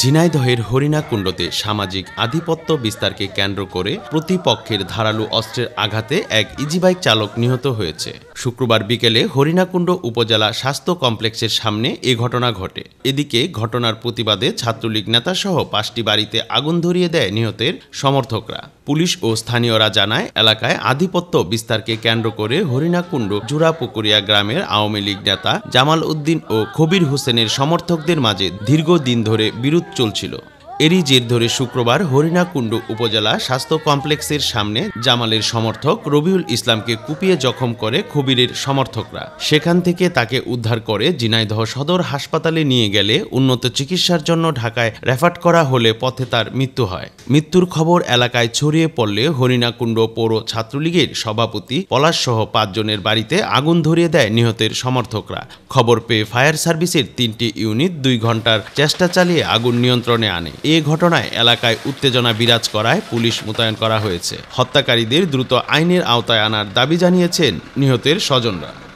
ঝিনাইদহের হরিণাকুণ্ডতে সামাজিক আধিপত্য বিস্তারকে কেন্দ্র করে প্রতিপক্ষের ধারালো অস্ত্রের আঘাতে এক ইজিবাইক চালক নিহত হয়েছে শুক্রবার বিকেলে হরিণাকুণ্ড উপজেলা স্বাস্থ্য কমপ্লেক্সের সামনে এ ঘটনা ঘটে এদিকে ঘটনার প্রতিবাদে ছাত্রলীগ নেতাসহ পাঁচটি বাড়িতে আগুন ধরিয়ে দেয় নিহতের সমর্থকরা পুলিশ ও স্থানীয়রা জানায় এলাকায় আধিপত্য বিস্তারকে কেন্দ্র করে হরিণাকুণ্ড জুরাপুকুরিয়া গ্রামের আওয়ামী লীগ নেতা জামাল উদ্দিন ও খবির হোসেনের সমর্থকদের মাঝে দীর্ঘদিন ধরে বিরোধ চলছিল এরই জের ধরে শুক্রবার হরিণাকুণ্ড উপজেলা স্বাস্থ্য কমপ্লেক্সের সামনে জামালের সমর্থক রবিউল ইসলামকে কুপিয়ে জখম করে খুবিরের সমর্থকরা সেখান থেকে তাকে উদ্ধার করে জিনাইদহ সদর হাসপাতালে নিয়ে গেলে উন্নত চিকিৎসার জন্য ঢাকায় রেফার করা হলে পথে তার মৃত্যু হয় মৃত্যুর খবর এলাকায় ছড়িয়ে পড়লে হরিণাকুণ্ড পৌর ছাত্রলীগের সভাপতি পলাশসহ পাঁচজনের বাড়িতে আগুন ধরিয়ে দেয় নিহতের সমর্থকরা খবর পেয়ে ফায়ার সার্ভিসের তিনটি ইউনিট দুই ঘন্টার চেষ্টা চালিয়ে আগুন নিয়ন্ত্রণে আনে এ ঘটনায় এলাকায় উত্তেজনা বিরাজ করায় পুলিশ মোতায়েন করা হয়েছে হত্যাকারীদের দ্রুত আইনের আওতায় আনার দাবি জানিয়েছেন নিহতের স্বজনরা